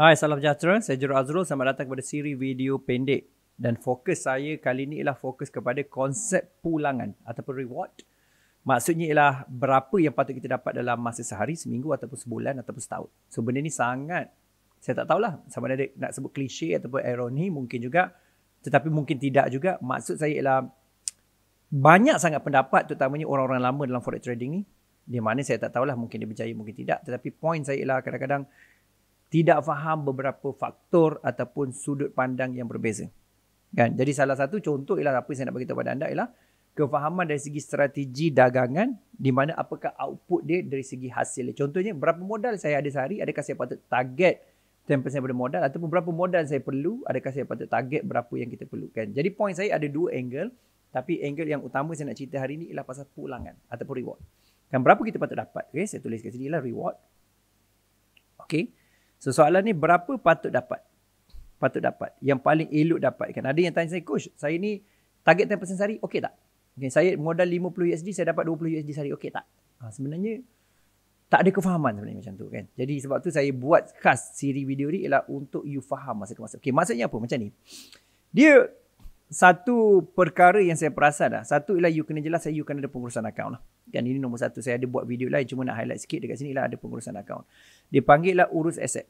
Hai, salam sejahtera. Saya Jero Azrul. Selamat datang kepada siri video pendek. Dan fokus saya kali ini ialah fokus kepada konsep pulangan ataupun reward. Maksudnya ialah berapa yang patut kita dapat dalam masa sehari, seminggu ataupun sebulan ataupun setahun. So, benda ni sangat, saya tak tahulah sama ada nak sebut klise ataupun ironi mungkin juga. Tetapi mungkin tidak juga. Maksud saya ialah banyak sangat pendapat terutamanya orang-orang lama dalam forex trading ni. Di mana saya tak tahulah mungkin dia berjaya mungkin tidak. Tetapi point saya ialah kadang-kadang tidak faham beberapa faktor ataupun sudut pandang yang berbeza. Kan? Jadi salah satu contoh ialah apa yang saya nak beritahu kepada anda ialah kefahaman dari segi strategi dagangan di mana apakah output dia dari segi hasil. Contohnya berapa modal saya ada sehari, adakah saya patut target 10% daripada modal ataupun berapa modal saya perlu, adakah saya patut target berapa yang kita perlukan. Jadi point saya ada dua angle tapi angle yang utama saya nak cerita hari ini ialah pasal pulangan ataupun reward. Kan berapa kita patut dapat? Okay, saya tulis kat sini ialah reward. Okay. So soalan ni berapa patut dapat? Patut dapat. Yang paling elok dapatkan. Ada yang tanya saya, coach saya ni target 10% sehari okey tak? Okay, saya modal 50 USD, saya dapat 20 USD sehari okey tak? Ha, sebenarnya tak ada kefahaman sebenarnya macam tu kan. Jadi sebab tu saya buat khas siri video ni ialah untuk you faham masa ke masa. Okey maksudnya apa macam ni? Dia satu perkara yang saya perasan lah. Satu ialah you kena jelas saya you kena ada pengurusan akaun lah. Kan ini nombor satu. Saya ada buat video lain cuma nak highlight sikit dekat sini lah ada pengurusan akaun. Dia panggil lah urus aset.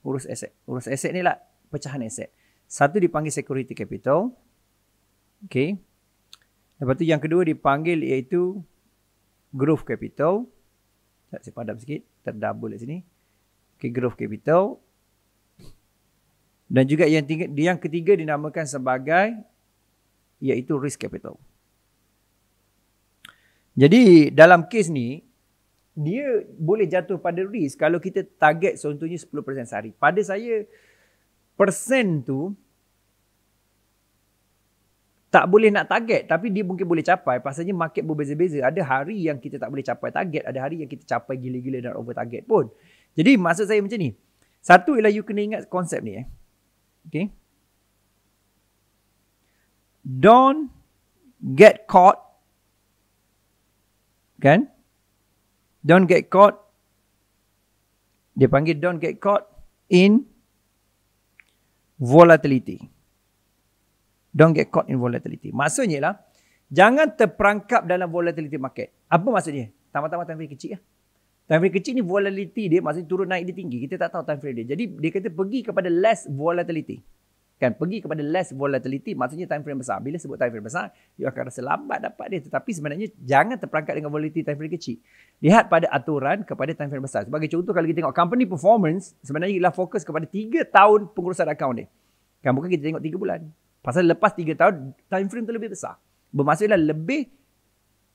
Urus aset. Urus aset ni lah pecahan aset. Satu dipanggil security capital. Okay. Lepas tu yang kedua dipanggil iaitu growth capital. Sekejap saya padam sikit. Terdouble kat sini. Okay growth capital. Dan juga yang, tiga, yang ketiga dinamakan sebagai iaitu risk capital. Jadi dalam kes ni, dia boleh jatuh pada risk kalau kita target contohnya 10% sehari. Pada saya, persen tu tak boleh nak target tapi dia mungkin boleh capai pasalnya market berbeza-beza. Ada hari yang kita tak boleh capai target, ada hari yang kita capai gila-gila dan over target pun. Jadi maksud saya macam ni, satu ialah you kena ingat konsep ni eh. Okay. Don't get caught. Kan? Don't get caught. Dia panggil don't get caught in volatility. Don't get caught in volatility. Maksudnya lah, jangan terperangkap dalam volatility market. Apa maksudnya? Tambah-tambah tambah kecil lah. Ya? Time frame kecil ni volatility dia maksudnya turun naik dia tinggi. Kita tak tahu time frame dia. Jadi dia kata pergi kepada less volatility. Kan pergi kepada less volatility maksudnya time frame besar. Bila sebut time frame besar, you akan rasa lambat dapat dia. Tetapi sebenarnya jangan terperangkap dengan volatility time frame kecil. Lihat pada aturan kepada time frame besar. Sebagai contoh kalau kita tengok company performance sebenarnya ialah fokus kepada 3 tahun pengurusan akaun dia. Kan bukan kita tengok 3 bulan. Pasal lepas 3 tahun, time frame tu lebih besar. Bermaksudlah lebih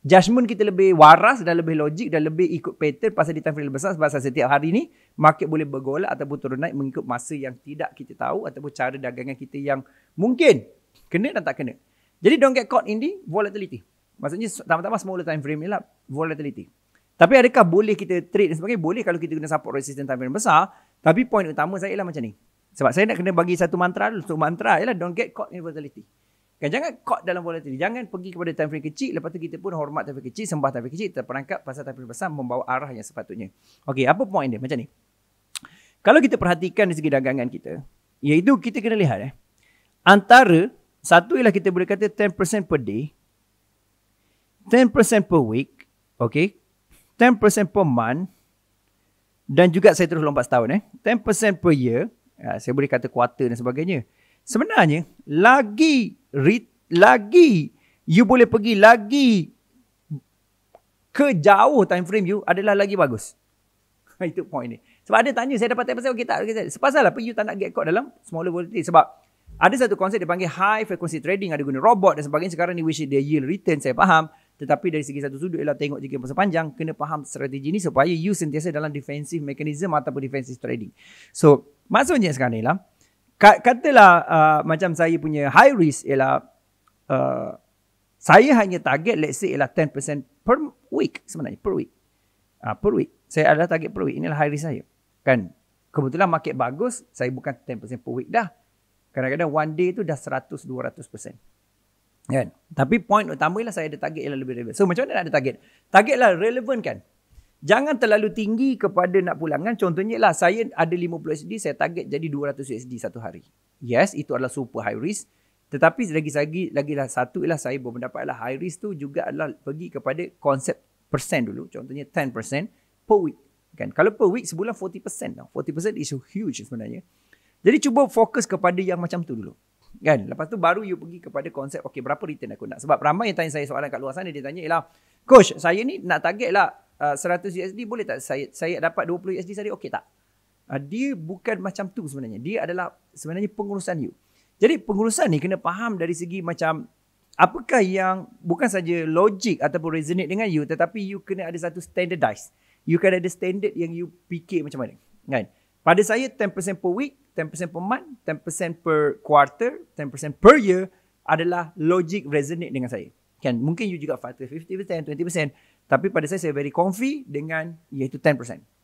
judgement kita lebih waras dan lebih logik dan lebih ikut pattern pasal di time besar sebab setiap hari ni market boleh bergolak ataupun turun naik mengikut masa yang tidak kita tahu ataupun cara dagangan kita yang mungkin kena dan tak kena. Jadi don't get caught in the volatility. Maksudnya tambah-tambah semua time frame ialah volatility. Tapi adakah boleh kita trade dan sebagainya? Boleh kalau kita guna support resistance time frame besar. Tapi point utama saya ialah macam ni. Sebab saya nak kena bagi satu mantra dulu. So mantra ialah don't get caught in volatility. Kan jangan caught dalam volatility. Jangan pergi kepada time frame kecil. Lepas tu kita pun hormat time frame kecil. Sembah time frame kecil. Terperangkap pasal time frame besar membawa arah yang sepatutnya. Okay, apa point dia? Macam ni. Kalau kita perhatikan di segi dagangan kita. Iaitu kita kena lihat eh. Antara, satu ialah kita boleh kata 10% per day. 10% per week. Okay. 10% per month. Dan juga saya terus lompat setahun eh. 10% per year. Ah, saya boleh kata quarter dan sebagainya sebenarnya lagi lagi you boleh pergi lagi ke jauh time frame you adalah lagi bagus. Itu point ni. Sebab ada tanya saya dapat tanya pasal okey tak okey tak. Pasal apa lah, you tak nak get caught dalam smaller volatility sebab ada satu konsep dipanggil high frequency trading ada guna robot dan sebagainya sekarang ni which is the yield return saya faham tetapi dari segi satu sudut ialah tengok jangka masa panjang kena faham strategi ni supaya you sentiasa dalam defensive mechanism ataupun defensive trading. So maksudnya sekarang ni lah katalah uh, macam saya punya high risk ialah uh, saya hanya target let's say ialah 10% per week sebenarnya per week. Uh, per week. Saya ada target per week. Inilah high risk saya. Kan? Kebetulan market bagus, saya bukan 10% per week dah. Kadang-kadang one day tu dah 100-200%. Kan? Tapi point utama ialah saya ada target ialah lebih relevan. So macam mana nak ada target? Target lah relevan kan? Jangan terlalu tinggi kepada nak pulangan. Contohnya lah saya ada 50 SD, saya target jadi 200 SD satu hari. Yes, itu adalah super high risk. Tetapi lagi lagi lagi lah satu ialah saya berpendapat lah high risk tu juga adalah pergi kepada konsep persen dulu. Contohnya 10% per week. Kan? Kalau per week sebulan 40%. Tau. 40% is huge sebenarnya. Jadi cuba fokus kepada yang macam tu dulu. Kan? Lepas tu baru you pergi kepada konsep okay, berapa return aku nak. Sebab ramai yang tanya saya soalan kat luar sana dia tanya ialah Coach, saya ni nak target lah 100 ah, USD boleh tak saya saya dapat 20 USD sehari okey tak uh, dia bukan macam tu sebenarnya dia adalah sebenarnya pengurusan you jadi pengurusan ni kena faham dari segi macam apakah yang bukan saja logik ataupun resonate dengan you tetapi you kena ada satu standardized you kena ada standard yang you fikir macam mana kan pada saya 10% per week 10% per month 10% per quarter 10% per year adalah logik resonate dengan saya kan mungkin you juga falter 50% 20% tapi pada saya saya very comfy dengan iaitu 10%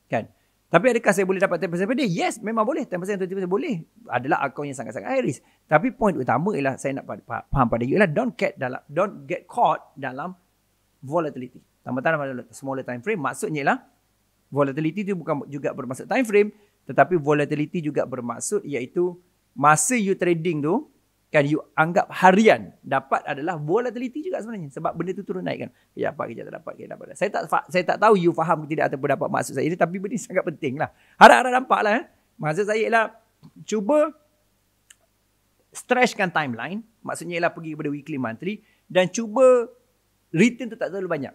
kan tapi adakah saya boleh dapat 10% daripada dia? Yes, memang boleh. 10%, 20% boleh. Adalah akaun yang sangat-sangat high risk. Tapi point utama ialah saya nak faham pada you ialah don't get, dalam, don't get caught dalam volatility. Tambah-tambah dalam smaller time frame, maksudnya ialah volatility itu bukan juga bermaksud time frame, tetapi volatility juga bermaksud iaitu masa you trading tu, kan you anggap harian dapat adalah volatility juga sebenarnya sebab benda tu turun naik kan kejap eh, dapat kejap tak dapat kita dapat saya tak saya tak tahu you faham ke tidak ataupun dapat maksud saya ini tapi benda ini sangat penting lah harap-harap nampak lah eh. maksud saya ialah cuba stretchkan timeline maksudnya ialah pergi kepada weekly monthly dan cuba return tu tak terlalu banyak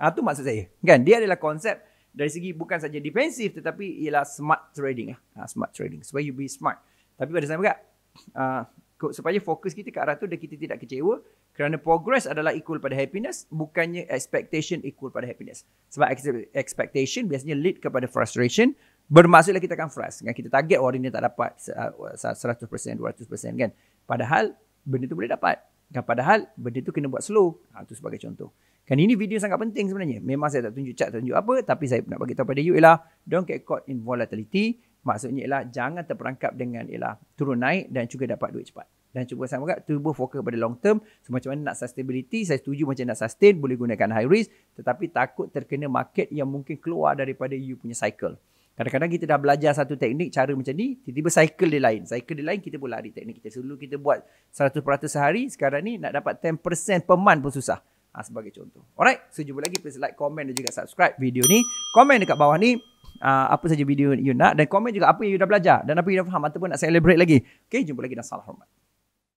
ha, tu maksud saya kan dia adalah konsep dari segi bukan saja defensif tetapi ialah smart trading lah. ha, smart trading supaya you be smart tapi pada saya juga supaya fokus kita ke arah tu dan kita tidak kecewa kerana progress adalah equal pada happiness bukannya expectation equal pada happiness sebab expectation biasanya lead kepada frustration bermaksudlah kita akan frust kan kita target orang oh, ini tak dapat 100% 200% kan padahal benda tu boleh dapat dan padahal benda tu kena buat slow ha, tu sebagai contoh kan ini video sangat penting sebenarnya memang saya tak tunjuk cat, tunjuk apa tapi saya nak bagi tahu pada you ialah don't get caught in volatility Maksudnya ialah jangan terperangkap dengan ialah turun naik dan juga dapat duit cepat. Dan cuba sama juga turbo fokus pada long term. So macam mana nak sustainability, saya setuju macam nak sustain boleh gunakan high risk tetapi takut terkena market yang mungkin keluar daripada you punya cycle. Kadang-kadang kita dah belajar satu teknik cara macam ni, tiba-tiba cycle dia lain. Cycle dia lain, kita pun lari teknik kita. Dulu kita buat 100% sehari, sekarang ni nak dapat 10% per month pun susah. Ha, sebagai contoh. Alright, so jumpa lagi. Please like, comment dan juga subscribe video ni. Comment dekat bawah ni uh, apa saja video you nak dan komen juga apa yang you dah belajar dan apa yang you dah faham ataupun nak celebrate lagi. Okay, jumpa lagi dalam salam hormat.